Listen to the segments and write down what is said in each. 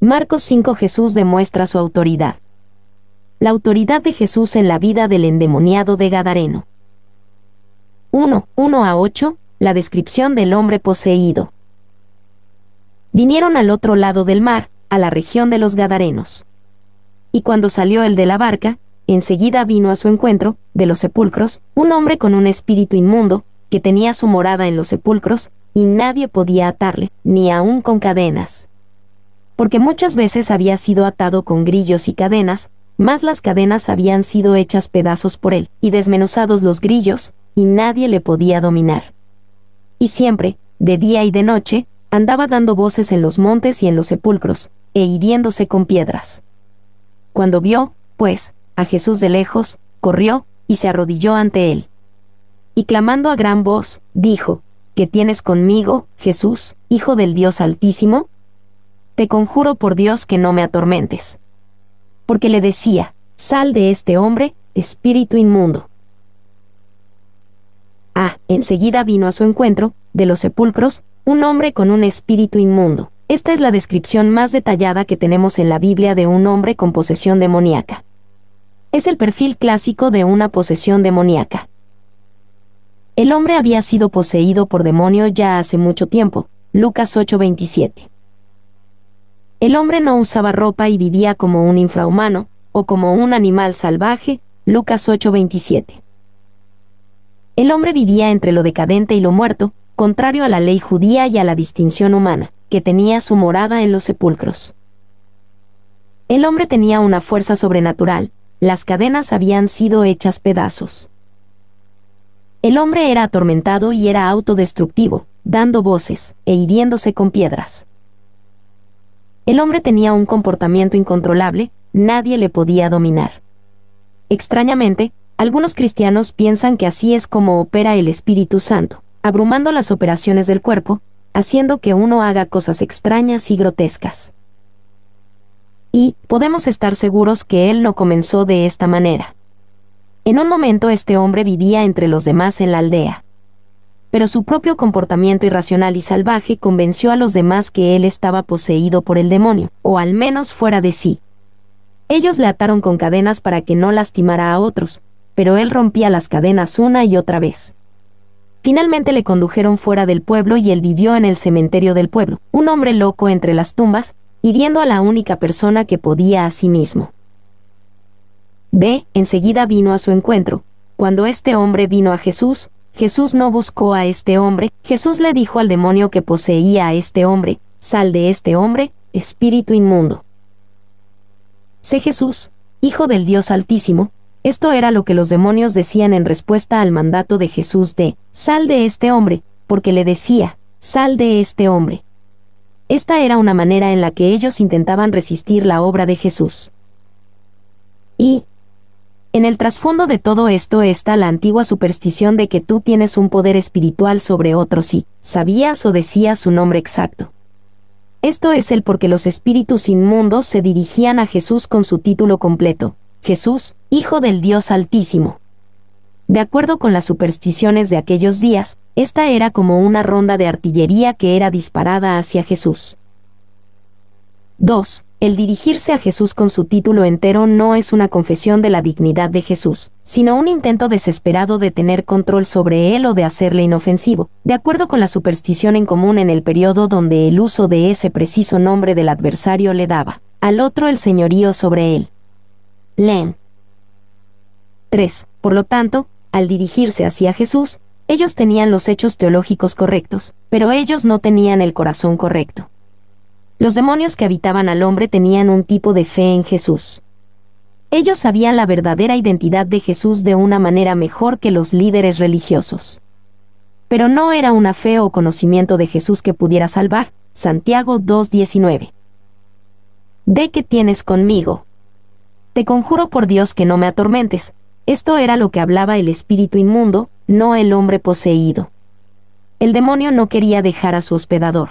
Marcos 5 Jesús demuestra su autoridad. La autoridad de Jesús en la vida del endemoniado de Gadareno. 1, 1 a 8, la descripción del hombre poseído. Vinieron al otro lado del mar, a la región de los Gadarenos. Y cuando salió el de la barca, enseguida vino a su encuentro, de los sepulcros, un hombre con un espíritu inmundo, que tenía su morada en los sepulcros, y nadie podía atarle, ni aun con cadenas porque muchas veces había sido atado con grillos y cadenas, más las cadenas habían sido hechas pedazos por él, y desmenuzados los grillos, y nadie le podía dominar. Y siempre, de día y de noche, andaba dando voces en los montes y en los sepulcros, e hiriéndose con piedras. Cuando vio, pues, a Jesús de lejos, corrió, y se arrodilló ante él. Y clamando a gran voz, dijo, ¿Qué tienes conmigo, Jesús, Hijo del Dios Altísimo? te conjuro por Dios que no me atormentes. Porque le decía, sal de este hombre, espíritu inmundo. Ah, enseguida vino a su encuentro, de los sepulcros, un hombre con un espíritu inmundo. Esta es la descripción más detallada que tenemos en la Biblia de un hombre con posesión demoníaca. Es el perfil clásico de una posesión demoníaca. El hombre había sido poseído por demonio ya hace mucho tiempo, Lucas 8:27. El hombre no usaba ropa y vivía como un infrahumano, o como un animal salvaje, Lucas 8:27. El hombre vivía entre lo decadente y lo muerto, contrario a la ley judía y a la distinción humana, que tenía su morada en los sepulcros. El hombre tenía una fuerza sobrenatural, las cadenas habían sido hechas pedazos. El hombre era atormentado y era autodestructivo, dando voces e hiriéndose con piedras. El hombre tenía un comportamiento incontrolable, nadie le podía dominar. Extrañamente, algunos cristianos piensan que así es como opera el Espíritu Santo, abrumando las operaciones del cuerpo, haciendo que uno haga cosas extrañas y grotescas. Y, podemos estar seguros que él no comenzó de esta manera. En un momento este hombre vivía entre los demás en la aldea pero su propio comportamiento irracional y salvaje convenció a los demás que él estaba poseído por el demonio, o al menos fuera de sí. Ellos le ataron con cadenas para que no lastimara a otros, pero él rompía las cadenas una y otra vez. Finalmente le condujeron fuera del pueblo y él vivió en el cementerio del pueblo, un hombre loco entre las tumbas, hiriendo a la única persona que podía a sí mismo. B. Enseguida vino a su encuentro. Cuando este hombre vino a Jesús, Jesús no buscó a este hombre, Jesús le dijo al demonio que poseía a este hombre, sal de este hombre, espíritu inmundo. Sé Jesús, Hijo del Dios Altísimo, esto era lo que los demonios decían en respuesta al mandato de Jesús de, sal de este hombre, porque le decía, sal de este hombre. Esta era una manera en la que ellos intentaban resistir la obra de Jesús. Y, en el trasfondo de todo esto está la antigua superstición de que tú tienes un poder espiritual sobre otros y, sabías o decías su nombre exacto. Esto es el porque los espíritus inmundos se dirigían a Jesús con su título completo, Jesús, Hijo del Dios Altísimo. De acuerdo con las supersticiones de aquellos días, esta era como una ronda de artillería que era disparada hacia Jesús. 2. El dirigirse a Jesús con su título entero no es una confesión de la dignidad de Jesús, sino un intento desesperado de tener control sobre él o de hacerle inofensivo, de acuerdo con la superstición en común en el periodo donde el uso de ese preciso nombre del adversario le daba al otro el señorío sobre él. Len. 3. Por lo tanto, al dirigirse hacia Jesús, ellos tenían los hechos teológicos correctos, pero ellos no tenían el corazón correcto. Los demonios que habitaban al hombre tenían un tipo de fe en Jesús. Ellos sabían la verdadera identidad de Jesús de una manera mejor que los líderes religiosos. Pero no era una fe o conocimiento de Jesús que pudiera salvar. Santiago 2.19. ¿De qué tienes conmigo? Te conjuro por Dios que no me atormentes. Esto era lo que hablaba el espíritu inmundo, no el hombre poseído. El demonio no quería dejar a su hospedador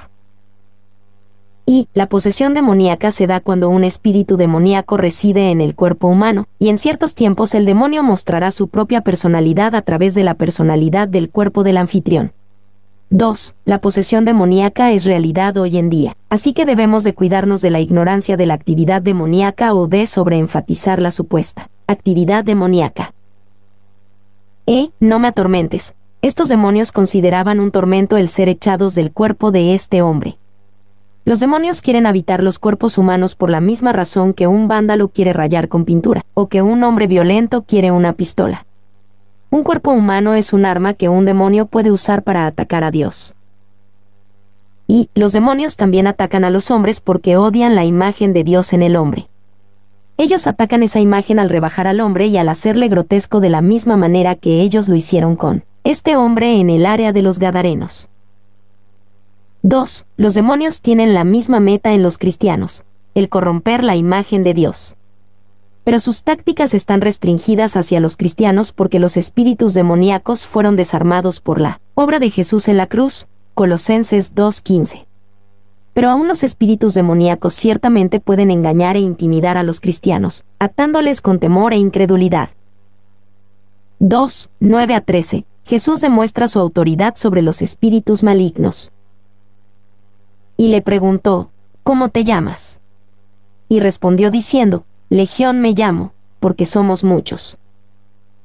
y la posesión demoníaca se da cuando un espíritu demoníaco reside en el cuerpo humano, y en ciertos tiempos el demonio mostrará su propia personalidad a través de la personalidad del cuerpo del anfitrión. 2. La posesión demoníaca es realidad hoy en día, así que debemos de cuidarnos de la ignorancia de la actividad demoníaca o de sobreenfatizar la supuesta actividad demoníaca. E. No me atormentes. Estos demonios consideraban un tormento el ser echados del cuerpo de este hombre, los demonios quieren habitar los cuerpos humanos por la misma razón que un vándalo quiere rayar con pintura, o que un hombre violento quiere una pistola. Un cuerpo humano es un arma que un demonio puede usar para atacar a Dios. Y los demonios también atacan a los hombres porque odian la imagen de Dios en el hombre. Ellos atacan esa imagen al rebajar al hombre y al hacerle grotesco de la misma manera que ellos lo hicieron con este hombre en el área de los Gadarenos. 2. Los demonios tienen la misma meta en los cristianos, el corromper la imagen de Dios. Pero sus tácticas están restringidas hacia los cristianos porque los espíritus demoníacos fueron desarmados por la obra de Jesús en la cruz, Colosenses 2.15. Pero aún los espíritus demoníacos ciertamente pueden engañar e intimidar a los cristianos, atándoles con temor e incredulidad. 2. a 13. Jesús demuestra su autoridad sobre los espíritus malignos y le preguntó, ¿Cómo te llamas? Y respondió diciendo, Legión me llamo, porque somos muchos.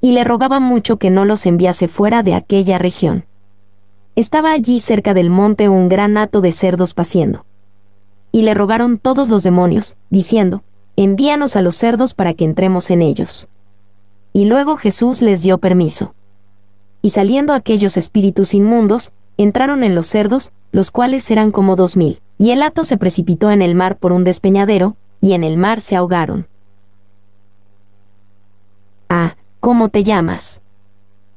Y le rogaba mucho que no los enviase fuera de aquella región. Estaba allí cerca del monte un gran hato de cerdos paciendo. Y le rogaron todos los demonios, diciendo, Envíanos a los cerdos para que entremos en ellos. Y luego Jesús les dio permiso. Y saliendo aquellos espíritus inmundos, entraron en los cerdos, los cuales eran como dos mil, y el hato se precipitó en el mar por un despeñadero, y en el mar se ahogaron. Ah, ¿cómo te llamas?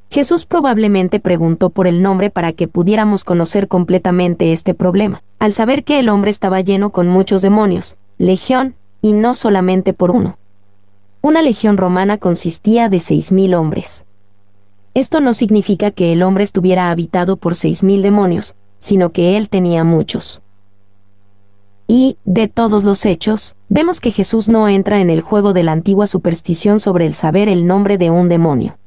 Jesús probablemente preguntó por el nombre para que pudiéramos conocer completamente este problema, al saber que el hombre estaba lleno con muchos demonios, legión, y no solamente por uno. Una legión romana consistía de seis mil hombres. Esto no significa que el hombre estuviera habitado por seis mil demonios, sino que él tenía muchos. Y, de todos los hechos, vemos que Jesús no entra en el juego de la antigua superstición sobre el saber el nombre de un demonio.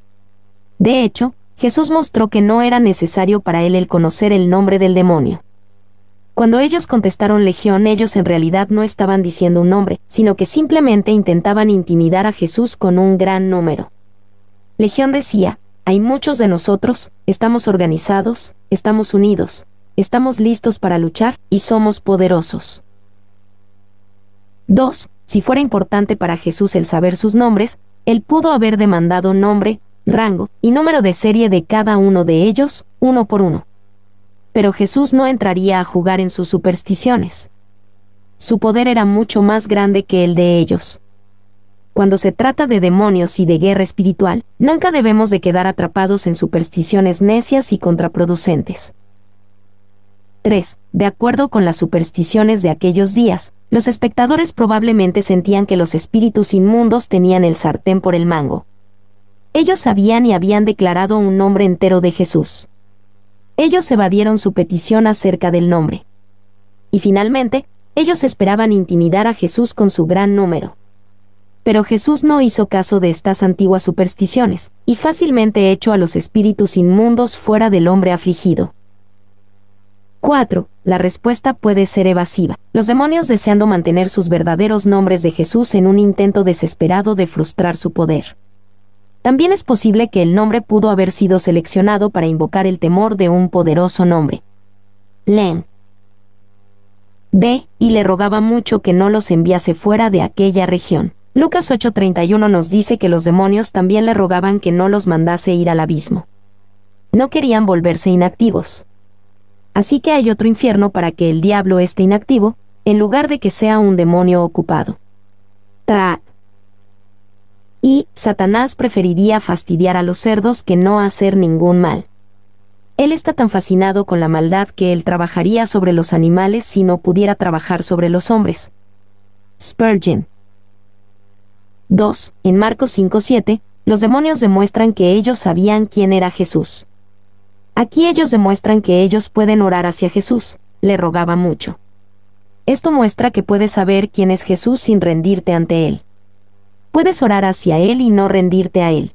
De hecho, Jesús mostró que no era necesario para él el conocer el nombre del demonio. Cuando ellos contestaron legión, ellos en realidad no estaban diciendo un nombre, sino que simplemente intentaban intimidar a Jesús con un gran número. Legión decía, hay muchos de nosotros, estamos organizados, estamos unidos, estamos listos para luchar y somos poderosos. 2. Si fuera importante para Jesús el saber sus nombres, él pudo haber demandado nombre, rango y número de serie de cada uno de ellos, uno por uno. Pero Jesús no entraría a jugar en sus supersticiones. Su poder era mucho más grande que el de ellos cuando se trata de demonios y de guerra espiritual, nunca debemos de quedar atrapados en supersticiones necias y contraproducentes. 3. De acuerdo con las supersticiones de aquellos días, los espectadores probablemente sentían que los espíritus inmundos tenían el sartén por el mango. Ellos sabían y habían declarado un nombre entero de Jesús. Ellos evadieron su petición acerca del nombre. Y finalmente, ellos esperaban intimidar a Jesús con su gran número. Pero Jesús no hizo caso de estas antiguas supersticiones, y fácilmente echó a los espíritus inmundos fuera del hombre afligido. 4. La respuesta puede ser evasiva. Los demonios deseando mantener sus verdaderos nombres de Jesús en un intento desesperado de frustrar su poder. También es posible que el nombre pudo haber sido seleccionado para invocar el temor de un poderoso nombre. Len. Ve Y le rogaba mucho que no los enviase fuera de aquella región. Lucas 8:31 nos dice que los demonios también le rogaban que no los mandase ir al abismo. No querían volverse inactivos. Así que hay otro infierno para que el diablo esté inactivo, en lugar de que sea un demonio ocupado. Ta. Y Satanás preferiría fastidiar a los cerdos que no hacer ningún mal. Él está tan fascinado con la maldad que él trabajaría sobre los animales si no pudiera trabajar sobre los hombres. Spurgeon 2. En Marcos 5.7, los demonios demuestran que ellos sabían quién era Jesús. Aquí ellos demuestran que ellos pueden orar hacia Jesús, le rogaba mucho. Esto muestra que puedes saber quién es Jesús sin rendirte ante Él. Puedes orar hacia Él y no rendirte a Él.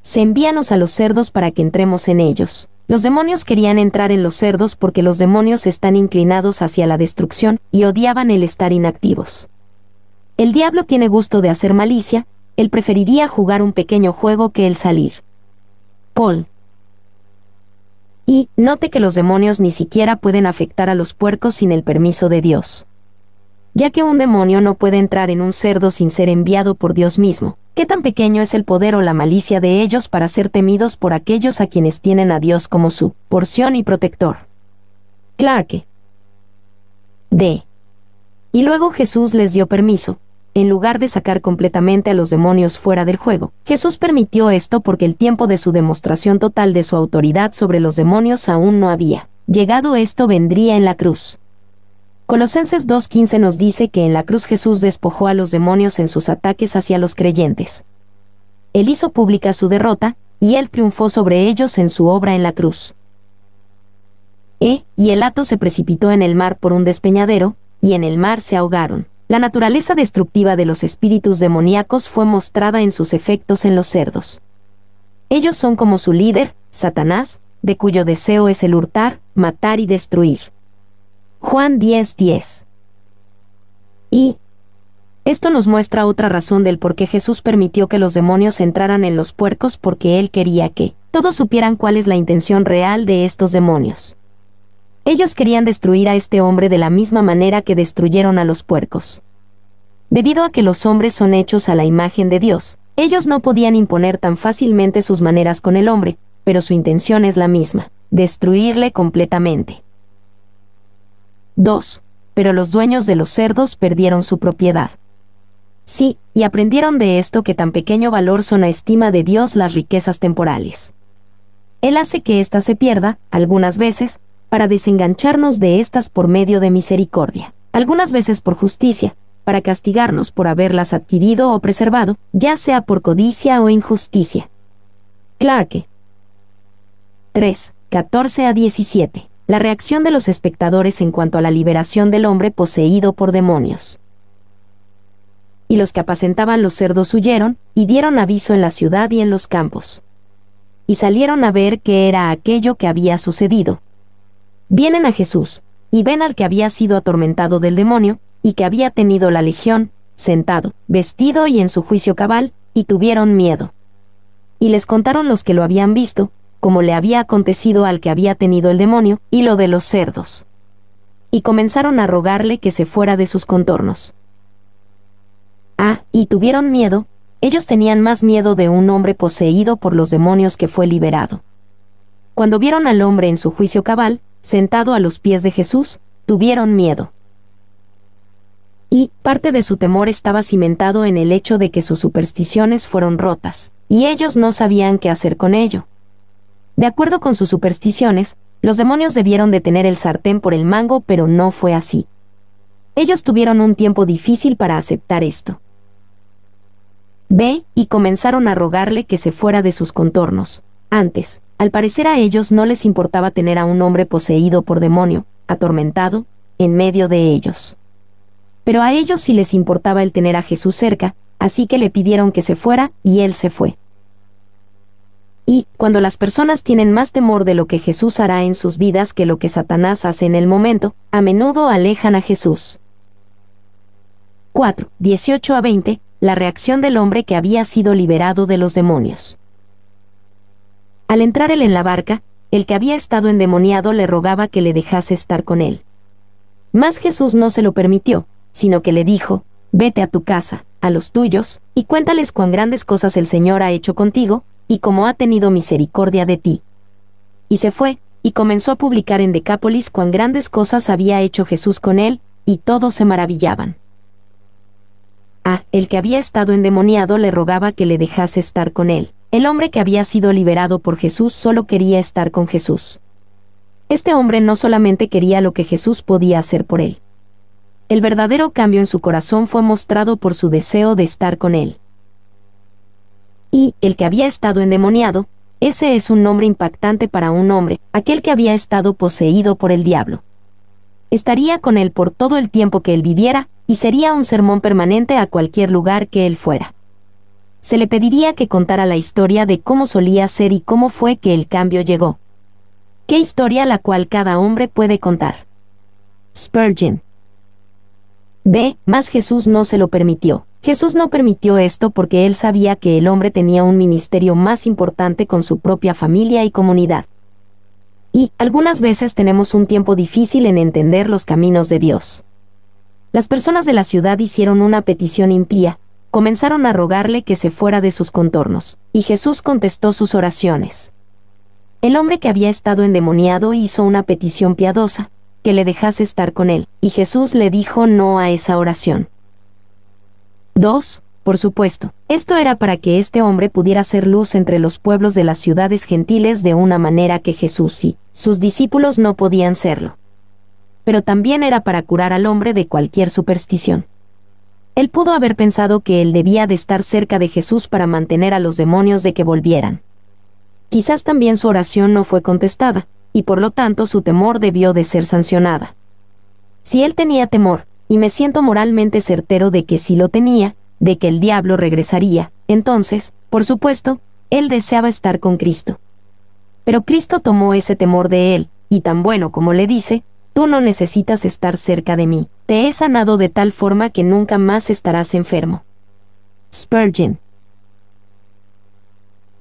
Se envíanos a los cerdos para que entremos en ellos. Los demonios querían entrar en los cerdos porque los demonios están inclinados hacia la destrucción y odiaban el estar inactivos. El diablo tiene gusto de hacer malicia, él preferiría jugar un pequeño juego que el salir. Paul. Y note que los demonios ni siquiera pueden afectar a los puercos sin el permiso de Dios. Ya que un demonio no puede entrar en un cerdo sin ser enviado por Dios mismo, ¿qué tan pequeño es el poder o la malicia de ellos para ser temidos por aquellos a quienes tienen a Dios como su porción y protector? Clarke. D. Y luego Jesús les dio permiso, en lugar de sacar completamente a los demonios fuera del juego. Jesús permitió esto porque el tiempo de su demostración total de su autoridad sobre los demonios aún no había. Llegado esto vendría en la cruz. Colosenses 2.15 nos dice que en la cruz Jesús despojó a los demonios en sus ataques hacia los creyentes. Él hizo pública su derrota, y él triunfó sobre ellos en su obra en la cruz. E, y el ato se precipitó en el mar por un despeñadero, y en el mar se ahogaron. La naturaleza destructiva de los espíritus demoníacos fue mostrada en sus efectos en los cerdos. Ellos son como su líder, Satanás, de cuyo deseo es el hurtar, matar y destruir. Juan 10:10. Y esto nos muestra otra razón del por qué Jesús permitió que los demonios entraran en los puercos porque él quería que todos supieran cuál es la intención real de estos demonios. Ellos querían destruir a este hombre de la misma manera que destruyeron a los puercos. Debido a que los hombres son hechos a la imagen de Dios, ellos no podían imponer tan fácilmente sus maneras con el hombre, pero su intención es la misma, destruirle completamente. 2. Pero los dueños de los cerdos perdieron su propiedad. Sí, y aprendieron de esto que tan pequeño valor son a estima de Dios las riquezas temporales. Él hace que ésta se pierda, algunas veces, para desengancharnos de estas por medio de misericordia, algunas veces por justicia, para castigarnos por haberlas adquirido o preservado, ya sea por codicia o injusticia. Clarke 3. 14 a 17. La reacción de los espectadores en cuanto a la liberación del hombre poseído por demonios. Y los que apacentaban los cerdos huyeron, y dieron aviso en la ciudad y en los campos. Y salieron a ver qué era aquello que había sucedido, vienen a Jesús, y ven al que había sido atormentado del demonio, y que había tenido la legión, sentado, vestido y en su juicio cabal, y tuvieron miedo. Y les contaron los que lo habían visto, como le había acontecido al que había tenido el demonio, y lo de los cerdos. Y comenzaron a rogarle que se fuera de sus contornos. Ah, y tuvieron miedo, ellos tenían más miedo de un hombre poseído por los demonios que fue liberado. Cuando vieron al hombre en su juicio cabal, sentado a los pies de Jesús, tuvieron miedo. Y, parte de su temor estaba cimentado en el hecho de que sus supersticiones fueron rotas, y ellos no sabían qué hacer con ello. De acuerdo con sus supersticiones, los demonios debieron detener el sartén por el mango, pero no fue así. Ellos tuvieron un tiempo difícil para aceptar esto. Ve, y comenzaron a rogarle que se fuera de sus contornos, antes, al parecer a ellos no les importaba tener a un hombre poseído por demonio, atormentado, en medio de ellos. Pero a ellos sí les importaba el tener a Jesús cerca, así que le pidieron que se fuera y él se fue. Y, cuando las personas tienen más temor de lo que Jesús hará en sus vidas que lo que Satanás hace en el momento, a menudo alejan a Jesús. 4. 18 a 20. La reacción del hombre que había sido liberado de los demonios. Al entrar él en la barca, el que había estado endemoniado le rogaba que le dejase estar con él. Mas Jesús no se lo permitió, sino que le dijo, Vete a tu casa, a los tuyos, y cuéntales cuán grandes cosas el Señor ha hecho contigo, y cómo ha tenido misericordia de ti. Y se fue, y comenzó a publicar en Decápolis cuán grandes cosas había hecho Jesús con él, y todos se maravillaban. A ah, el que había estado endemoniado le rogaba que le dejase estar con él el hombre que había sido liberado por Jesús solo quería estar con Jesús. Este hombre no solamente quería lo que Jesús podía hacer por él. El verdadero cambio en su corazón fue mostrado por su deseo de estar con él. Y, el que había estado endemoniado, ese es un nombre impactante para un hombre, aquel que había estado poseído por el diablo. Estaría con él por todo el tiempo que él viviera, y sería un sermón permanente a cualquier lugar que él fuera se le pediría que contara la historia de cómo solía ser y cómo fue que el cambio llegó. ¿Qué historia la cual cada hombre puede contar? Spurgeon. B. Más Jesús no se lo permitió. Jesús no permitió esto porque él sabía que el hombre tenía un ministerio más importante con su propia familia y comunidad. Y, algunas veces tenemos un tiempo difícil en entender los caminos de Dios. Las personas de la ciudad hicieron una petición impía, comenzaron a rogarle que se fuera de sus contornos, y Jesús contestó sus oraciones. El hombre que había estado endemoniado hizo una petición piadosa, que le dejase estar con él, y Jesús le dijo no a esa oración. 2. Por supuesto, esto era para que este hombre pudiera ser luz entre los pueblos de las ciudades gentiles de una manera que Jesús y sus discípulos no podían serlo. Pero también era para curar al hombre de cualquier superstición. Él pudo haber pensado que él debía de estar cerca de Jesús para mantener a los demonios de que volvieran. Quizás también su oración no fue contestada, y por lo tanto su temor debió de ser sancionada. Si él tenía temor, y me siento moralmente certero de que si lo tenía, de que el diablo regresaría, entonces, por supuesto, él deseaba estar con Cristo. Pero Cristo tomó ese temor de él, y tan bueno como le dice, tú no necesitas estar cerca de mí, te he sanado de tal forma que nunca más estarás enfermo. Spurgeon.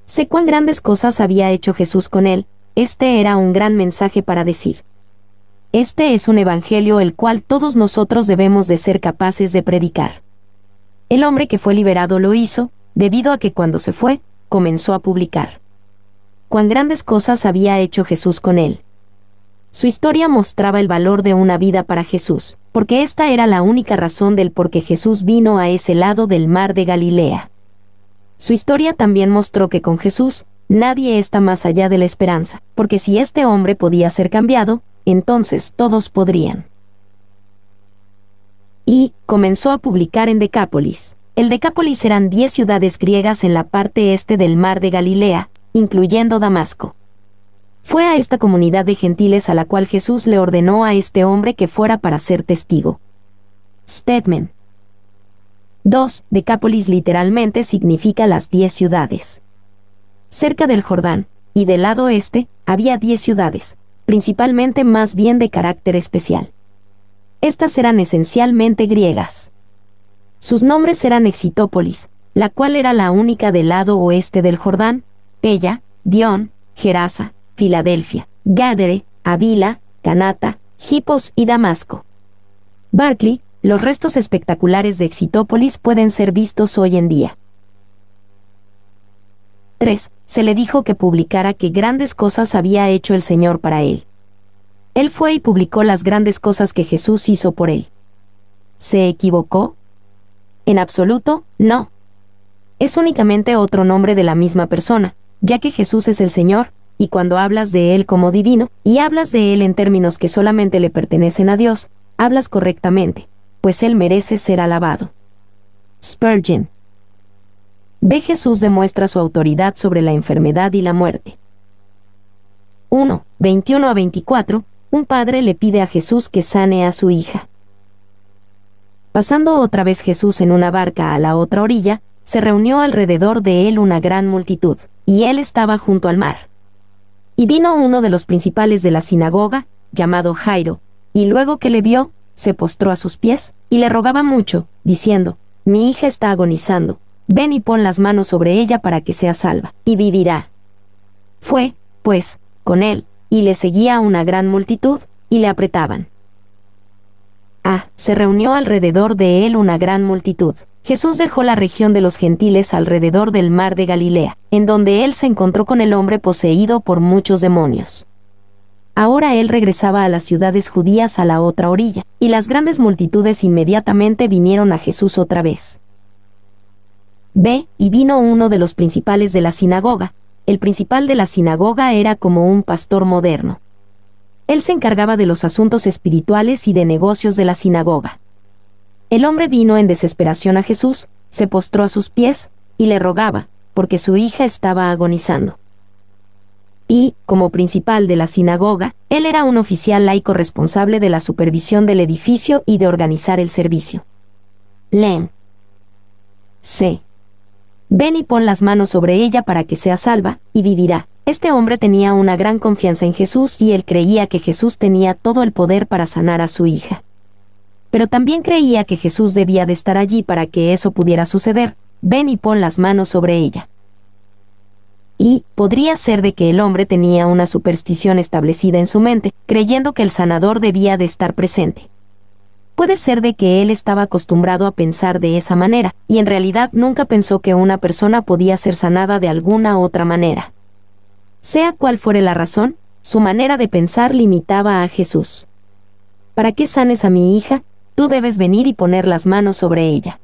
Sé cuán grandes cosas había hecho Jesús con él, este era un gran mensaje para decir. Este es un evangelio el cual todos nosotros debemos de ser capaces de predicar. El hombre que fue liberado lo hizo, debido a que cuando se fue, comenzó a publicar. Cuán grandes cosas había hecho Jesús con él. Su historia mostraba el valor de una vida para Jesús porque esta era la única razón del por qué Jesús vino a ese lado del mar de Galilea. Su historia también mostró que con Jesús, nadie está más allá de la esperanza, porque si este hombre podía ser cambiado, entonces todos podrían. Y, comenzó a publicar en Decápolis. El Decápolis eran diez ciudades griegas en la parte este del mar de Galilea, incluyendo Damasco. Fue a esta comunidad de gentiles a la cual Jesús le ordenó a este hombre que fuera para ser testigo. Stedman. 2. Decápolis literalmente significa las diez ciudades. Cerca del Jordán, y del lado este había diez ciudades, principalmente más bien de carácter especial. Estas eran esencialmente griegas. Sus nombres eran Exitópolis, la cual era la única del lado oeste del Jordán, Pella, Dion, Gerasa, Filadelfia, Gadere, Avila, Canata, Hipos y Damasco. Barclay, los restos espectaculares de Exitópolis pueden ser vistos hoy en día. 3. Se le dijo que publicara que grandes cosas había hecho el Señor para él. Él fue y publicó las grandes cosas que Jesús hizo por él. ¿Se equivocó? En absoluto, no. Es únicamente otro nombre de la misma persona, ya que Jesús es el Señor, y cuando hablas de Él como divino, y hablas de Él en términos que solamente le pertenecen a Dios, hablas correctamente, pues Él merece ser alabado. Spurgeon. Ve Jesús demuestra su autoridad sobre la enfermedad y la muerte. 1. 21 a 24, un padre le pide a Jesús que sane a su hija. Pasando otra vez Jesús en una barca a la otra orilla, se reunió alrededor de él una gran multitud, y él estaba junto al mar. Y vino uno de los principales de la sinagoga, llamado Jairo, y luego que le vio, se postró a sus pies, y le rogaba mucho, diciendo, Mi hija está agonizando, ven y pon las manos sobre ella para que sea salva, y vivirá. Fue, pues, con él, y le seguía una gran multitud, y le apretaban. Ah, se reunió alrededor de él una gran multitud. Jesús dejó la región de los gentiles alrededor del mar de Galilea, en donde él se encontró con el hombre poseído por muchos demonios. Ahora él regresaba a las ciudades judías a la otra orilla, y las grandes multitudes inmediatamente vinieron a Jesús otra vez. Ve, y vino uno de los principales de la sinagoga. El principal de la sinagoga era como un pastor moderno. Él se encargaba de los asuntos espirituales y de negocios de la sinagoga. El hombre vino en desesperación a Jesús, se postró a sus pies, y le rogaba, porque su hija estaba agonizando. Y, como principal de la sinagoga, él era un oficial laico responsable de la supervisión del edificio y de organizar el servicio. Len. C. Ven y pon las manos sobre ella para que sea salva, y vivirá. Este hombre tenía una gran confianza en Jesús y él creía que Jesús tenía todo el poder para sanar a su hija pero también creía que Jesús debía de estar allí para que eso pudiera suceder. Ven y pon las manos sobre ella. Y podría ser de que el hombre tenía una superstición establecida en su mente, creyendo que el sanador debía de estar presente. Puede ser de que él estaba acostumbrado a pensar de esa manera, y en realidad nunca pensó que una persona podía ser sanada de alguna otra manera. Sea cual fuere la razón, su manera de pensar limitaba a Jesús. Para qué sanes a mi hija, tú debes venir y poner las manos sobre ella.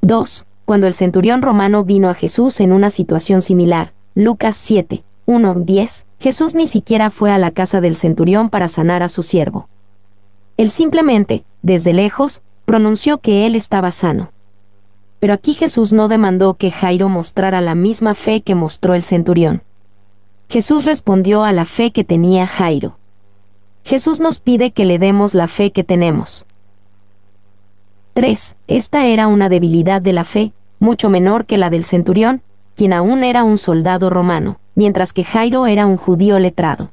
2. Cuando el centurión romano vino a Jesús en una situación similar, Lucas 7, 1, 10, Jesús ni siquiera fue a la casa del centurión para sanar a su siervo. Él simplemente, desde lejos, pronunció que él estaba sano. Pero aquí Jesús no demandó que Jairo mostrara la misma fe que mostró el centurión. Jesús respondió a la fe que tenía Jairo. Jesús nos pide que le demos la fe que tenemos. 3. Esta era una debilidad de la fe, mucho menor que la del centurión, quien aún era un soldado romano, mientras que Jairo era un judío letrado.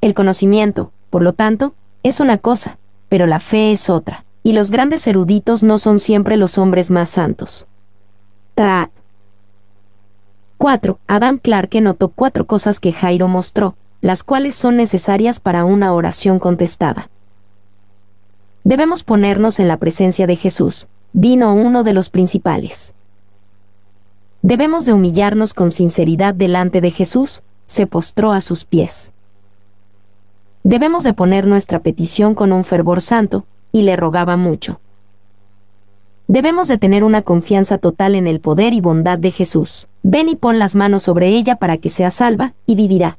El conocimiento, por lo tanto, es una cosa, pero la fe es otra, y los grandes eruditos no son siempre los hombres más santos. 4. Adam Clarke notó cuatro cosas que Jairo mostró, las cuales son necesarias para una oración contestada. Debemos ponernos en la presencia de Jesús, vino uno de los principales. Debemos de humillarnos con sinceridad delante de Jesús, se postró a sus pies. Debemos de poner nuestra petición con un fervor santo, y le rogaba mucho. Debemos de tener una confianza total en el poder y bondad de Jesús. Ven y pon las manos sobre ella para que sea salva, y vivirá.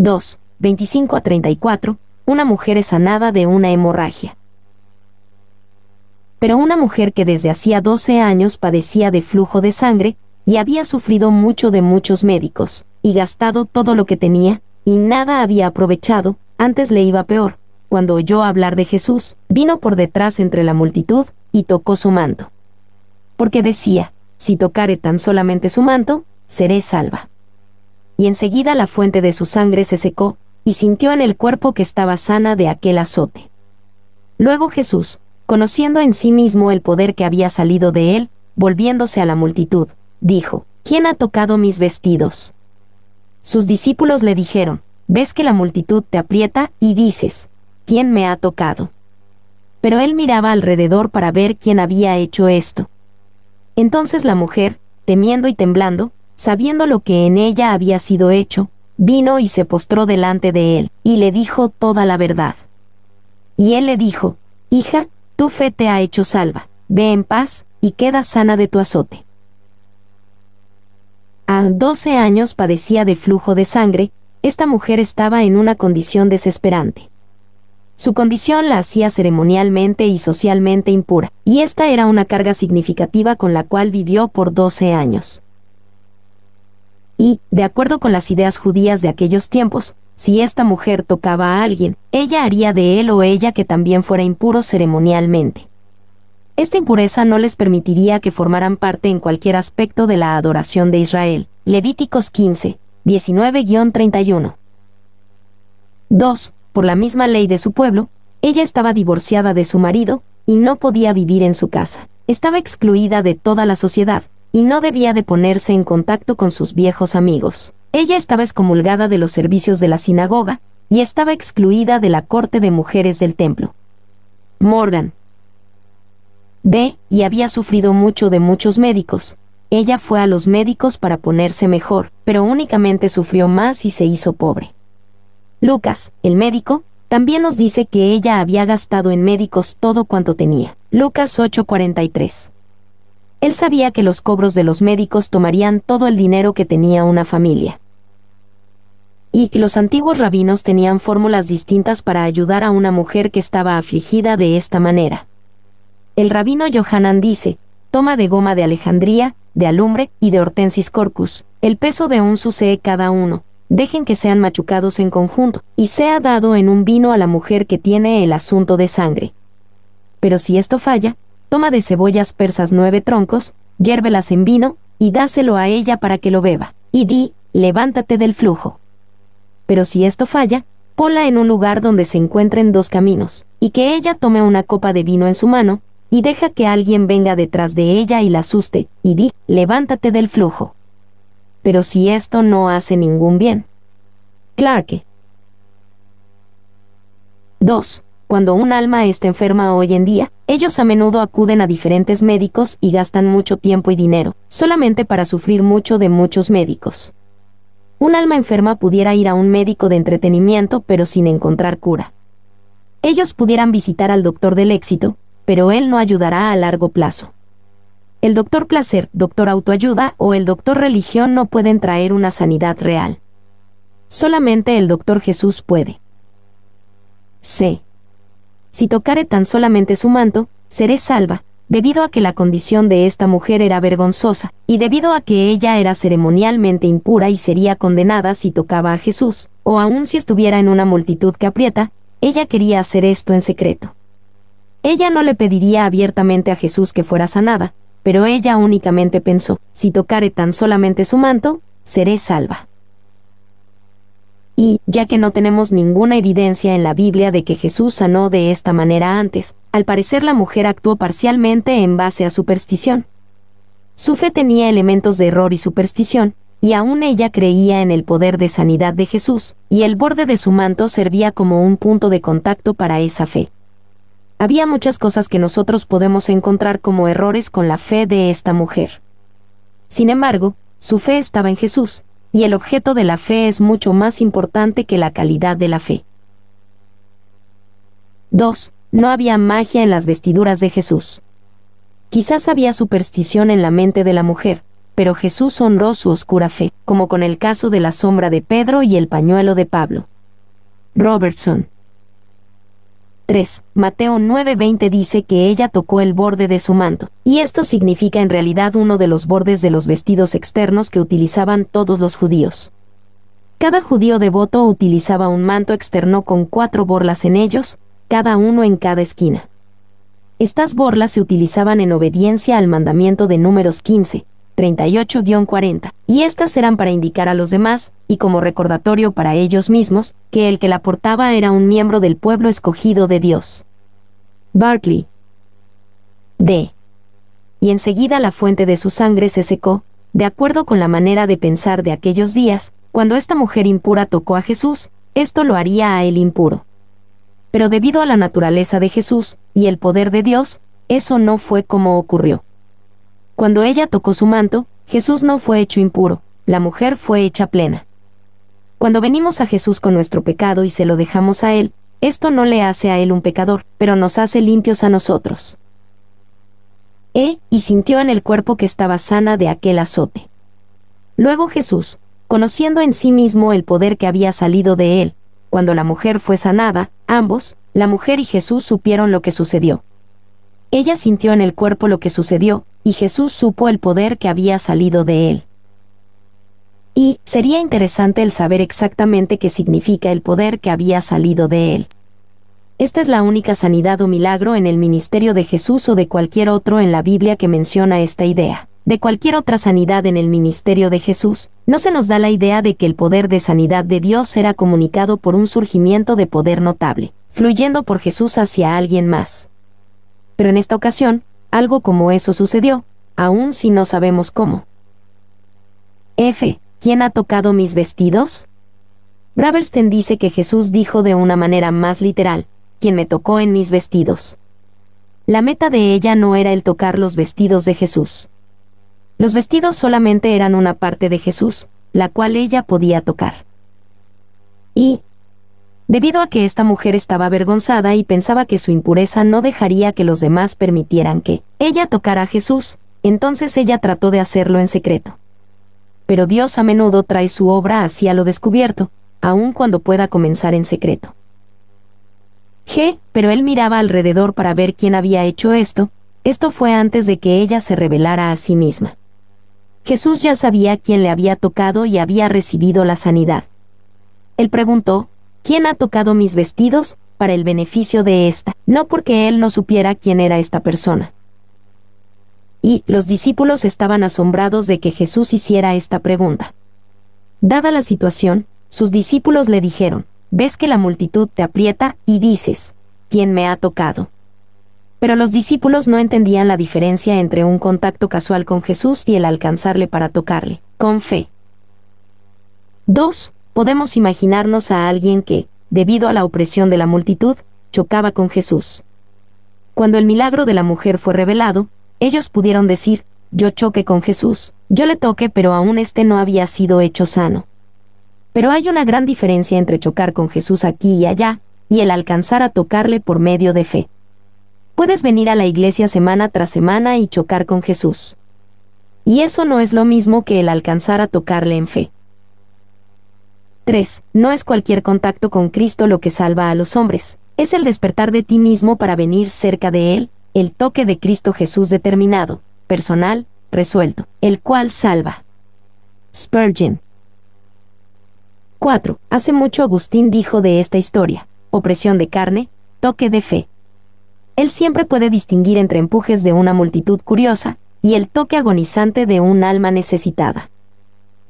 2, 25 a 34, una mujer es sanada de una hemorragia. Pero una mujer que desde hacía 12 años padecía de flujo de sangre, y había sufrido mucho de muchos médicos, y gastado todo lo que tenía, y nada había aprovechado, antes le iba peor. Cuando oyó hablar de Jesús, vino por detrás entre la multitud, y tocó su manto. Porque decía, si tocare tan solamente su manto, seré salva y enseguida la fuente de su sangre se secó, y sintió en el cuerpo que estaba sana de aquel azote. Luego Jesús, conociendo en sí mismo el poder que había salido de él, volviéndose a la multitud, dijo, ¿Quién ha tocado mis vestidos? Sus discípulos le dijeron, ves que la multitud te aprieta y dices, ¿quién me ha tocado? Pero él miraba alrededor para ver quién había hecho esto. Entonces la mujer, temiendo y temblando, sabiendo lo que en ella había sido hecho, vino y se postró delante de él, y le dijo toda la verdad. Y él le dijo, Hija, tu fe te ha hecho salva, ve en paz, y queda sana de tu azote. A 12 años padecía de flujo de sangre, esta mujer estaba en una condición desesperante. Su condición la hacía ceremonialmente y socialmente impura, y esta era una carga significativa con la cual vivió por 12 años y, de acuerdo con las ideas judías de aquellos tiempos, si esta mujer tocaba a alguien, ella haría de él o ella que también fuera impuro ceremonialmente. Esta impureza no les permitiría que formaran parte en cualquier aspecto de la adoración de Israel. Levíticos 15, 19-31. 2. Por la misma ley de su pueblo, ella estaba divorciada de su marido y no podía vivir en su casa. Estaba excluida de toda la sociedad, y no debía de ponerse en contacto con sus viejos amigos. Ella estaba excomulgada de los servicios de la sinagoga, y estaba excluida de la corte de mujeres del templo. Morgan. B. Y había sufrido mucho de muchos médicos. Ella fue a los médicos para ponerse mejor, pero únicamente sufrió más y se hizo pobre. Lucas, el médico, también nos dice que ella había gastado en médicos todo cuanto tenía. Lucas 8:43. Él sabía que los cobros de los médicos tomarían todo el dinero que tenía una familia. Y los antiguos rabinos tenían fórmulas distintas para ayudar a una mujer que estaba afligida de esta manera. El rabino Johanan dice, toma de goma de Alejandría, de alumbre y de hortensis corcus, el peso de un sucee cada uno, dejen que sean machucados en conjunto, y sea dado en un vino a la mujer que tiene el asunto de sangre. Pero si esto falla, Toma de cebollas persas nueve troncos, hiérvelas en vino, y dáselo a ella para que lo beba. Y di, levántate del flujo. Pero si esto falla, ponla en un lugar donde se encuentren dos caminos, y que ella tome una copa de vino en su mano, y deja que alguien venga detrás de ella y la asuste, y di, levántate del flujo. Pero si esto no hace ningún bien. Clarke. 2 cuando un alma está enferma hoy en día, ellos a menudo acuden a diferentes médicos y gastan mucho tiempo y dinero, solamente para sufrir mucho de muchos médicos. Un alma enferma pudiera ir a un médico de entretenimiento pero sin encontrar cura. Ellos pudieran visitar al doctor del éxito, pero él no ayudará a largo plazo. El doctor placer, doctor autoayuda o el doctor religión no pueden traer una sanidad real. Solamente el doctor Jesús puede. C si tocare tan solamente su manto, seré salva, debido a que la condición de esta mujer era vergonzosa, y debido a que ella era ceremonialmente impura y sería condenada si tocaba a Jesús, o aun si estuviera en una multitud que aprieta, ella quería hacer esto en secreto. Ella no le pediría abiertamente a Jesús que fuera sanada, pero ella únicamente pensó, si tocare tan solamente su manto, seré salva y, ya que no tenemos ninguna evidencia en la Biblia de que Jesús sanó de esta manera antes, al parecer la mujer actuó parcialmente en base a superstición. Su fe tenía elementos de error y superstición, y aún ella creía en el poder de sanidad de Jesús, y el borde de su manto servía como un punto de contacto para esa fe. Había muchas cosas que nosotros podemos encontrar como errores con la fe de esta mujer. Sin embargo, su fe estaba en Jesús, y el objeto de la fe es mucho más importante que la calidad de la fe. 2. No había magia en las vestiduras de Jesús. Quizás había superstición en la mente de la mujer, pero Jesús honró su oscura fe, como con el caso de la sombra de Pedro y el pañuelo de Pablo. Robertson. 3. Mateo 9:20 dice que ella tocó el borde de su manto, y esto significa en realidad uno de los bordes de los vestidos externos que utilizaban todos los judíos. Cada judío devoto utilizaba un manto externo con cuatro borlas en ellos, cada uno en cada esquina. Estas borlas se utilizaban en obediencia al mandamiento de números 15, 38-40, y estas eran para indicar a los demás, y como recordatorio para ellos mismos, que el que la portaba era un miembro del pueblo escogido de Dios. Barclay. D. Y enseguida la fuente de su sangre se secó, de acuerdo con la manera de pensar de aquellos días, cuando esta mujer impura tocó a Jesús, esto lo haría a él impuro. Pero debido a la naturaleza de Jesús, y el poder de Dios, eso no fue como ocurrió. Cuando ella tocó su manto, Jesús no fue hecho impuro, la mujer fue hecha plena. Cuando venimos a Jesús con nuestro pecado y se lo dejamos a Él, esto no le hace a Él un pecador, pero nos hace limpios a nosotros. E, y sintió en el cuerpo que estaba sana de aquel azote. Luego Jesús, conociendo en sí mismo el poder que había salido de Él, cuando la mujer fue sanada, ambos, la mujer y Jesús supieron lo que sucedió, ella sintió en el cuerpo lo que sucedió, y Jesús supo el poder que había salido de él. Y sería interesante el saber exactamente qué significa el poder que había salido de él. Esta es la única sanidad o milagro en el ministerio de Jesús o de cualquier otro en la Biblia que menciona esta idea. De cualquier otra sanidad en el ministerio de Jesús, no se nos da la idea de que el poder de sanidad de Dios era comunicado por un surgimiento de poder notable, fluyendo por Jesús hacia alguien más pero en esta ocasión, algo como eso sucedió, aún si no sabemos cómo. F. ¿Quién ha tocado mis vestidos? Bravesten dice que Jesús dijo de una manera más literal, quien me tocó en mis vestidos. La meta de ella no era el tocar los vestidos de Jesús. Los vestidos solamente eran una parte de Jesús, la cual ella podía tocar. Y, debido a que esta mujer estaba avergonzada y pensaba que su impureza no dejaría que los demás permitieran que ella tocara a Jesús, entonces ella trató de hacerlo en secreto. Pero Dios a menudo trae su obra hacia lo descubierto, aun cuando pueda comenzar en secreto. G, pero él miraba alrededor para ver quién había hecho esto, esto fue antes de que ella se revelara a sí misma. Jesús ya sabía quién le había tocado y había recibido la sanidad. Él preguntó, ¿Quién ha tocado mis vestidos? para el beneficio de esta? no porque él no supiera quién era esta persona. Y los discípulos estaban asombrados de que Jesús hiciera esta pregunta. Dada la situación, sus discípulos le dijeron, ves que la multitud te aprieta y dices, ¿quién me ha tocado? Pero los discípulos no entendían la diferencia entre un contacto casual con Jesús y el alcanzarle para tocarle, con fe. 2 podemos imaginarnos a alguien que, debido a la opresión de la multitud, chocaba con Jesús. Cuando el milagro de la mujer fue revelado, ellos pudieron decir, yo choqué con Jesús, yo le toqué pero aún este no había sido hecho sano. Pero hay una gran diferencia entre chocar con Jesús aquí y allá, y el alcanzar a tocarle por medio de fe. Puedes venir a la iglesia semana tras semana y chocar con Jesús. Y eso no es lo mismo que el alcanzar a tocarle en fe. 3. No es cualquier contacto con Cristo lo que salva a los hombres, es el despertar de ti mismo para venir cerca de Él, el toque de Cristo Jesús determinado, personal, resuelto, el cual salva. Spurgeon. 4. Hace mucho Agustín dijo de esta historia, opresión de carne, toque de fe. Él siempre puede distinguir entre empujes de una multitud curiosa y el toque agonizante de un alma necesitada.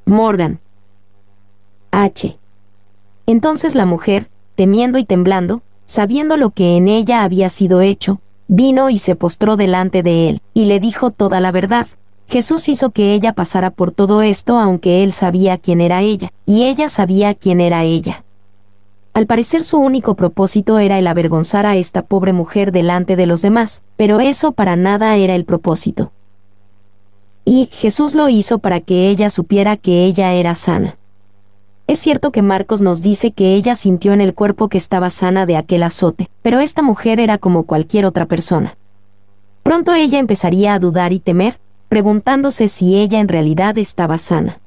Morgan. H. Entonces la mujer, temiendo y temblando, sabiendo lo que en ella había sido hecho, vino y se postró delante de él, y le dijo toda la verdad. Jesús hizo que ella pasara por todo esto aunque él sabía quién era ella, y ella sabía quién era ella. Al parecer su único propósito era el avergonzar a esta pobre mujer delante de los demás, pero eso para nada era el propósito. Y Jesús lo hizo para que ella supiera que ella era sana. Es cierto que Marcos nos dice que ella sintió en el cuerpo que estaba sana de aquel azote, pero esta mujer era como cualquier otra persona. Pronto ella empezaría a dudar y temer, preguntándose si ella en realidad estaba sana.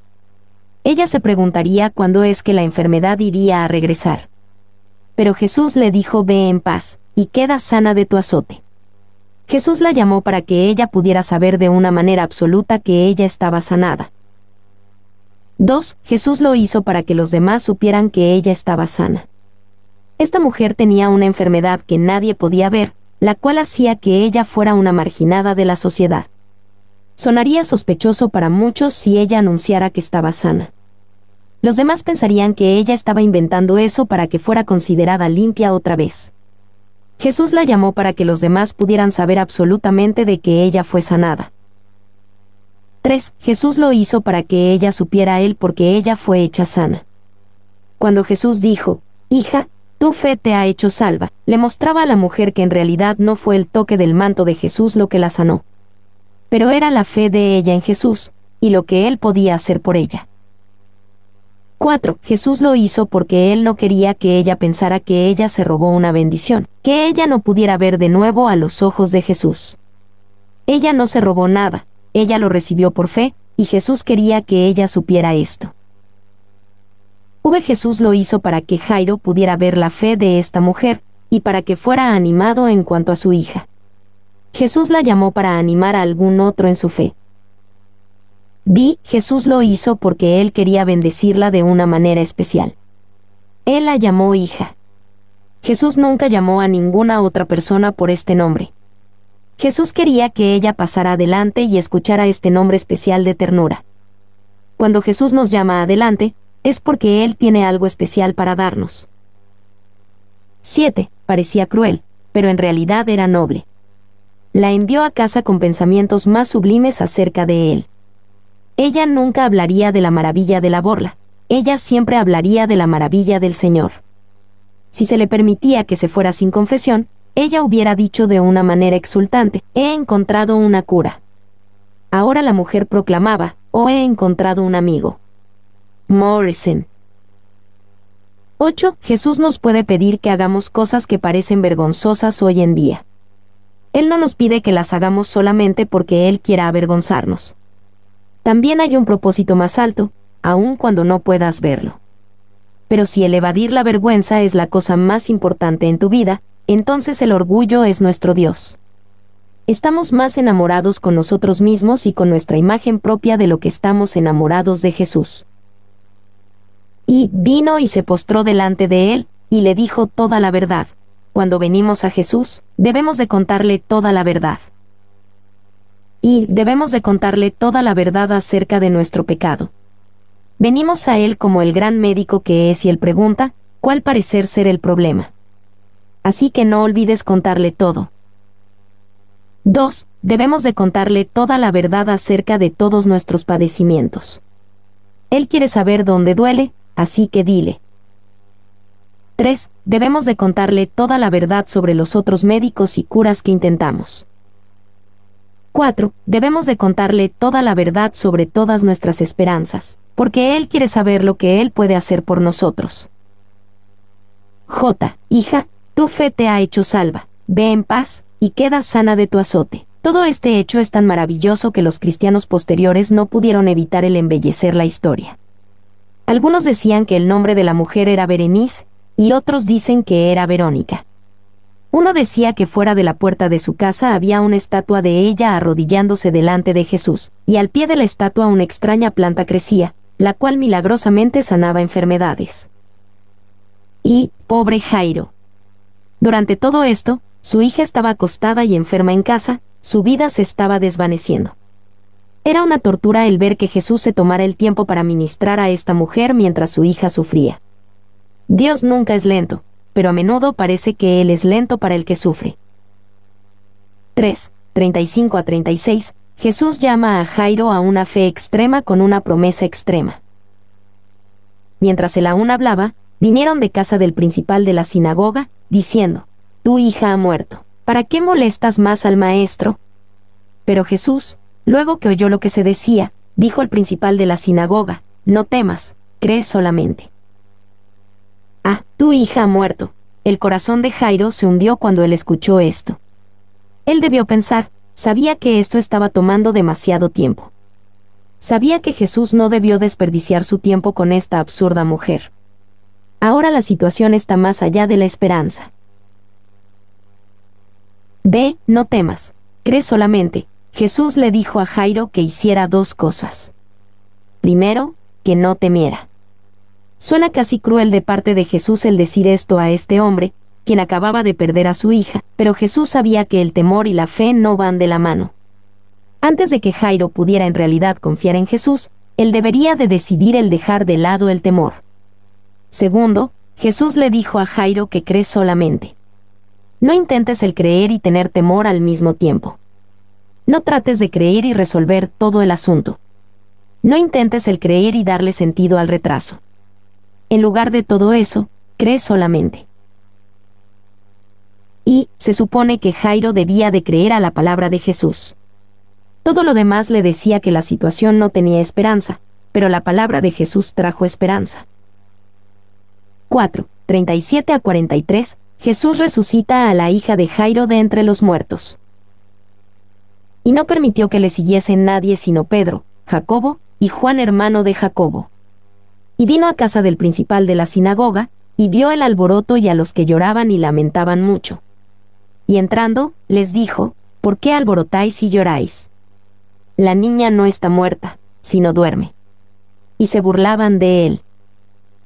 Ella se preguntaría cuándo es que la enfermedad iría a regresar. Pero Jesús le dijo, ve en paz, y queda sana de tu azote. Jesús la llamó para que ella pudiera saber de una manera absoluta que ella estaba sanada, 2. Jesús lo hizo para que los demás supieran que ella estaba sana. Esta mujer tenía una enfermedad que nadie podía ver, la cual hacía que ella fuera una marginada de la sociedad. Sonaría sospechoso para muchos si ella anunciara que estaba sana. Los demás pensarían que ella estaba inventando eso para que fuera considerada limpia otra vez. Jesús la llamó para que los demás pudieran saber absolutamente de que ella fue sanada. 3. Jesús lo hizo para que ella supiera él porque ella fue hecha sana. Cuando Jesús dijo, Hija, tu fe te ha hecho salva, le mostraba a la mujer que en realidad no fue el toque del manto de Jesús lo que la sanó. Pero era la fe de ella en Jesús, y lo que él podía hacer por ella. 4. Jesús lo hizo porque él no quería que ella pensara que ella se robó una bendición, que ella no pudiera ver de nuevo a los ojos de Jesús. Ella no se robó nada, ella lo recibió por fe, y Jesús quería que ella supiera esto. V. Jesús lo hizo para que Jairo pudiera ver la fe de esta mujer, y para que fuera animado en cuanto a su hija. Jesús la llamó para animar a algún otro en su fe. Di, Jesús lo hizo porque él quería bendecirla de una manera especial. Él la llamó hija. Jesús nunca llamó a ninguna otra persona por este nombre. Jesús quería que ella pasara adelante y escuchara este nombre especial de ternura. Cuando Jesús nos llama adelante, es porque Él tiene algo especial para darnos. 7. Parecía cruel, pero en realidad era noble. La envió a casa con pensamientos más sublimes acerca de Él. Ella nunca hablaría de la maravilla de la borla, ella siempre hablaría de la maravilla del Señor. Si se le permitía que se fuera sin confesión, ella hubiera dicho de una manera exultante, he encontrado una cura. Ahora la mujer proclamaba, oh he encontrado un amigo. Morrison. 8. Jesús nos puede pedir que hagamos cosas que parecen vergonzosas hoy en día. Él no nos pide que las hagamos solamente porque Él quiera avergonzarnos. También hay un propósito más alto, aun cuando no puedas verlo. Pero si el evadir la vergüenza es la cosa más importante en tu vida, entonces el orgullo es nuestro Dios. Estamos más enamorados con nosotros mismos y con nuestra imagen propia de lo que estamos enamorados de Jesús. Y vino y se postró delante de él, y le dijo toda la verdad. Cuando venimos a Jesús, debemos de contarle toda la verdad. Y debemos de contarle toda la verdad acerca de nuestro pecado. Venimos a Él como el gran médico que es y Él pregunta, ¿cuál parecer ser el problema? así que no olvides contarle todo. 2. Debemos de contarle toda la verdad acerca de todos nuestros padecimientos. Él quiere saber dónde duele, así que dile. 3. Debemos de contarle toda la verdad sobre los otros médicos y curas que intentamos. 4. Debemos de contarle toda la verdad sobre todas nuestras esperanzas, porque Él quiere saber lo que Él puede hacer por nosotros. J. Hija, tu fe te ha hecho salva, ve en paz, y queda sana de tu azote. Todo este hecho es tan maravilloso que los cristianos posteriores no pudieron evitar el embellecer la historia. Algunos decían que el nombre de la mujer era Berenice, y otros dicen que era Verónica. Uno decía que fuera de la puerta de su casa había una estatua de ella arrodillándose delante de Jesús, y al pie de la estatua una extraña planta crecía, la cual milagrosamente sanaba enfermedades. Y, pobre Jairo, durante todo esto, su hija estaba acostada y enferma en casa, su vida se estaba desvaneciendo. Era una tortura el ver que Jesús se tomara el tiempo para ministrar a esta mujer mientras su hija sufría. Dios nunca es lento, pero a menudo parece que Él es lento para el que sufre. 3. 35 a 36, Jesús llama a Jairo a una fe extrema con una promesa extrema. Mientras él aún hablaba, vinieron de casa del principal de la sinagoga, diciendo, Tu hija ha muerto, ¿para qué molestas más al maestro? Pero Jesús, luego que oyó lo que se decía, dijo al principal de la sinagoga, No temas, crees solamente. Ah, tu hija ha muerto. El corazón de Jairo se hundió cuando él escuchó esto. Él debió pensar, sabía que esto estaba tomando demasiado tiempo. Sabía que Jesús no debió desperdiciar su tiempo con esta absurda mujer. Ahora la situación está más allá de la esperanza. Ve, no temas, cree solamente. Jesús le dijo a Jairo que hiciera dos cosas. Primero, que no temiera. Suena casi cruel de parte de Jesús el decir esto a este hombre, quien acababa de perder a su hija, pero Jesús sabía que el temor y la fe no van de la mano. Antes de que Jairo pudiera en realidad confiar en Jesús, él debería de decidir el dejar de lado el temor. Segundo, Jesús le dijo a Jairo que cree solamente. No intentes el creer y tener temor al mismo tiempo. No trates de creer y resolver todo el asunto. No intentes el creer y darle sentido al retraso. En lugar de todo eso, cree solamente. Y, se supone que Jairo debía de creer a la palabra de Jesús. Todo lo demás le decía que la situación no tenía esperanza, pero la palabra de Jesús trajo esperanza. 4, 37 a 43, Jesús resucita a la hija de Jairo de entre los muertos. Y no permitió que le siguiese nadie sino Pedro, Jacobo, y Juan hermano de Jacobo. Y vino a casa del principal de la sinagoga, y vio el alboroto y a los que lloraban y lamentaban mucho. Y entrando, les dijo, ¿por qué alborotáis y lloráis? La niña no está muerta, sino duerme. Y se burlaban de él.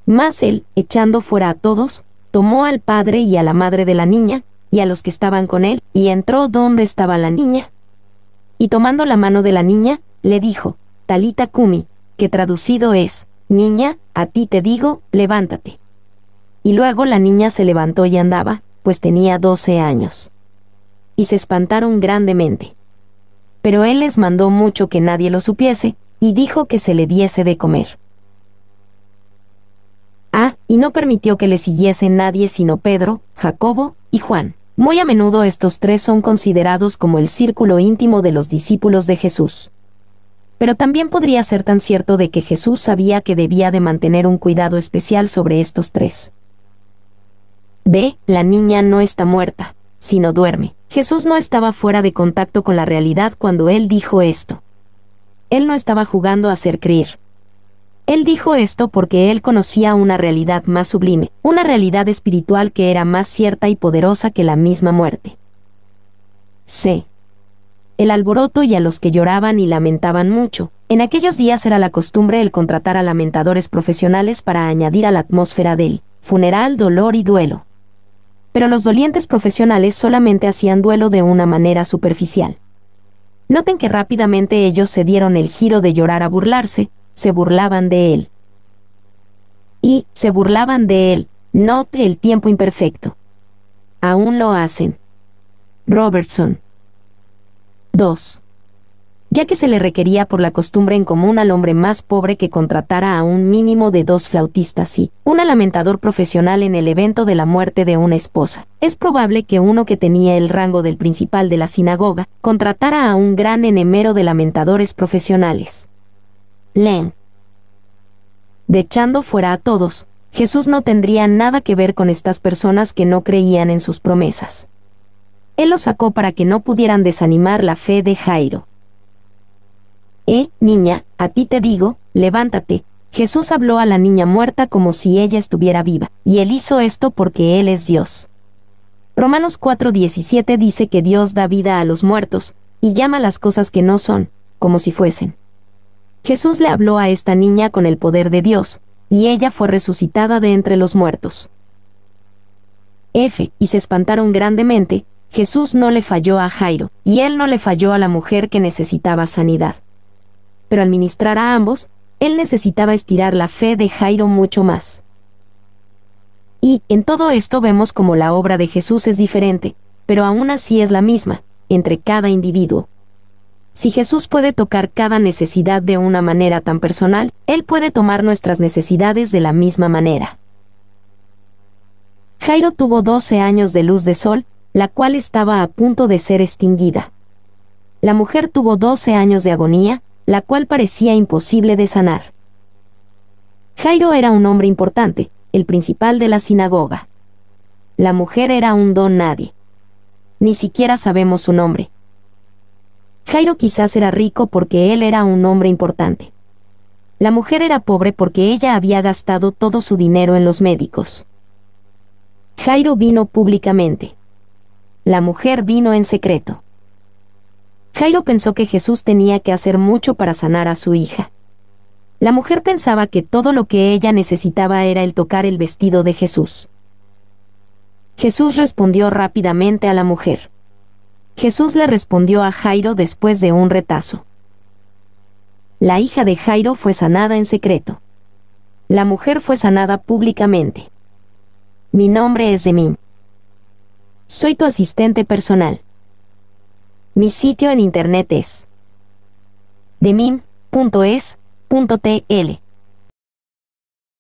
Mas él, echando fuera a todos, tomó al padre y a la madre de la niña, y a los que estaban con él, y entró donde estaba la niña. Y tomando la mano de la niña, le dijo, Talita Kumi, que traducido es, Niña, a ti te digo, levántate. Y luego la niña se levantó y andaba, pues tenía doce años. Y se espantaron grandemente. Pero él les mandó mucho que nadie lo supiese, y dijo que se le diese de comer y no permitió que le siguiese nadie sino Pedro, Jacobo y Juan. Muy a menudo estos tres son considerados como el círculo íntimo de los discípulos de Jesús. Pero también podría ser tan cierto de que Jesús sabía que debía de mantener un cuidado especial sobre estos tres. B. La niña no está muerta, sino duerme. Jesús no estaba fuera de contacto con la realidad cuando él dijo esto. Él no estaba jugando a ser creer él dijo esto porque él conocía una realidad más sublime, una realidad espiritual que era más cierta y poderosa que la misma muerte. C. El alboroto y a los que lloraban y lamentaban mucho. En aquellos días era la costumbre el contratar a lamentadores profesionales para añadir a la atmósfera del funeral dolor y duelo. Pero los dolientes profesionales solamente hacían duelo de una manera superficial. Noten que rápidamente ellos se dieron el giro de llorar a burlarse, se burlaban de él. Y se burlaban de él, no el tiempo imperfecto. Aún lo hacen. Robertson. 2. Ya que se le requería por la costumbre en común al hombre más pobre que contratara a un mínimo de dos flautistas y un lamentador profesional en el evento de la muerte de una esposa, es probable que uno que tenía el rango del principal de la sinagoga contratara a un gran enemero de lamentadores profesionales. Len. De echando fuera a todos, Jesús no tendría nada que ver con estas personas que no creían en sus promesas. Él los sacó para que no pudieran desanimar la fe de Jairo. Eh, niña, a ti te digo, levántate. Jesús habló a la niña muerta como si ella estuviera viva, y él hizo esto porque él es Dios. Romanos 4:17 dice que Dios da vida a los muertos, y llama las cosas que no son, como si fuesen. Jesús le habló a esta niña con el poder de Dios, y ella fue resucitada de entre los muertos. F. Y se espantaron grandemente, Jesús no le falló a Jairo, y él no le falló a la mujer que necesitaba sanidad. Pero al ministrar a ambos, él necesitaba estirar la fe de Jairo mucho más. Y, en todo esto vemos como la obra de Jesús es diferente, pero aún así es la misma, entre cada individuo. Si Jesús puede tocar cada necesidad de una manera tan personal, Él puede tomar nuestras necesidades de la misma manera. Jairo tuvo 12 años de luz de sol, la cual estaba a punto de ser extinguida. La mujer tuvo 12 años de agonía, la cual parecía imposible de sanar. Jairo era un hombre importante, el principal de la sinagoga. La mujer era un don nadie. Ni siquiera sabemos su nombre, Jairo quizás era rico porque él era un hombre importante. La mujer era pobre porque ella había gastado todo su dinero en los médicos. Jairo vino públicamente. La mujer vino en secreto. Jairo pensó que Jesús tenía que hacer mucho para sanar a su hija. La mujer pensaba que todo lo que ella necesitaba era el tocar el vestido de Jesús. Jesús respondió rápidamente a la mujer. Jesús le respondió a Jairo después de un retazo. La hija de Jairo fue sanada en secreto. La mujer fue sanada públicamente. Mi nombre es Demim. Soy tu asistente personal. Mi sitio en internet es demim.es.tl.